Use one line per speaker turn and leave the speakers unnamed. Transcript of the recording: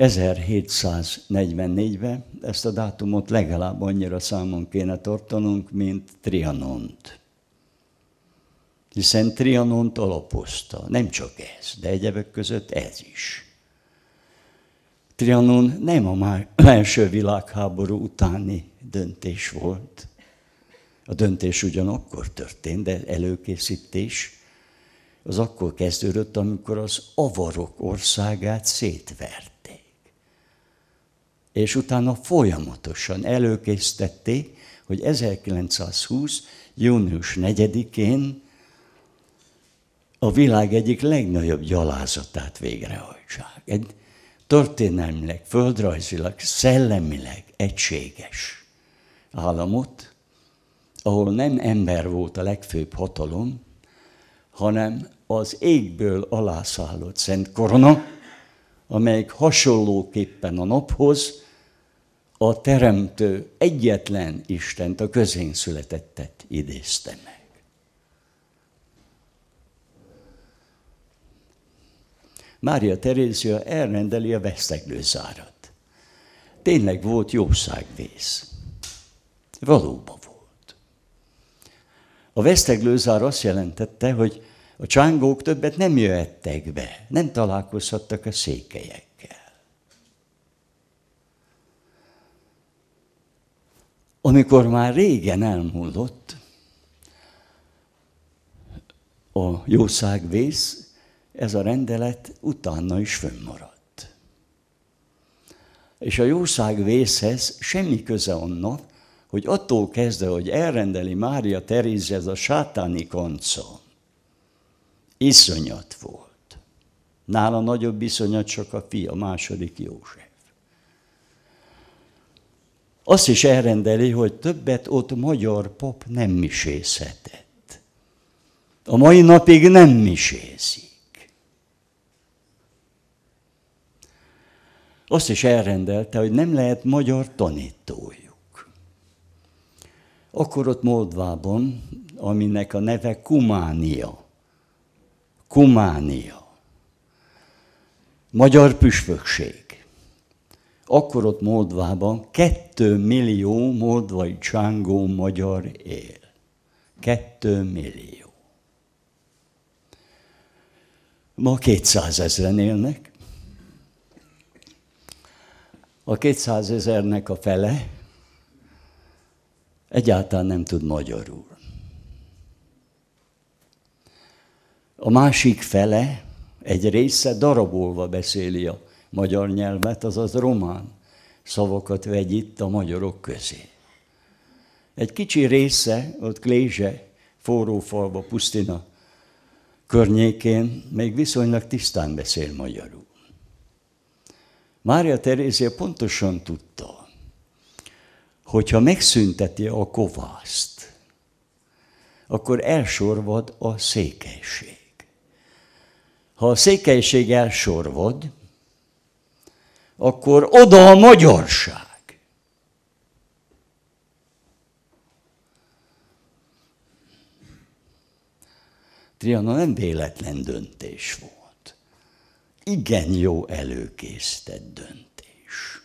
1744-ben ezt a dátumot legalább annyira számon kéne tartanunk, mint Trianont. Hiszen Trianont alapozta, nem csak ez, de egyebek között ez is. Trianon nem a első világháború utáni döntés volt. A döntés ugyanakkor történt, de előkészítés az akkor kezdődött, amikor az avarok országát szétvert és utána folyamatosan előkészítették, hogy 1920. június 4-én a világ egyik legnagyobb gyalázatát végrehajtsák. Egy történelmileg, földrajzilag, szellemileg egységes államot, ahol nem ember volt a legfőbb hatalom, hanem az égből alászállott szent korona, amelyik hasonlóképpen a naphoz a Teremtő egyetlen Istent, a közén születettet idézte meg. Mária Terézia elrendeli a zárat. Tényleg volt jószágvész. Valóban volt. A veszteglőzár azt jelentette, hogy a csángók többet nem jöhettek be, nem találkozhattak a székelyekkel. Amikor már régen elmúlott a jószágvész, ez a rendelet utána is fönnmaradt. És a jószágvészhez semmi köze annak, hogy attól kezdve, hogy elrendeli Mária Teréz ez a sátáni kanca, iszonyat volt. Nála nagyobb iszonyat csak a fia, második József. Azt is elrendeli, hogy többet ott magyar pap nem misészhetett. A mai napig nem misézik. Azt is elrendelte, hogy nem lehet magyar tanítójuk. Akkor ott Moldvában, aminek a neve Kumánia, Kumánia. Magyar püspökség. Akkor ott Moldvában kettő millió moldvai csángó magyar él. Kettő millió. Ma 200 ezeren élnek. A 200 ezernek a fele egyáltalán nem tud magyarul. A másik fele, egy része darabolva beszéli a magyar nyelvet, azaz román szavakat itt a magyarok közé. Egy kicsi része, ott Klézse, forrófalva, Pusztina környékén még viszonylag tisztán beszél magyarul. Mária Terézia pontosan tudta, hogyha megszünteti a kovászt, akkor elsorvad a székelység ha a székelység elsorvod, akkor oda a magyarság. Triana nem véletlen döntés volt. Igen jó előkészített döntés.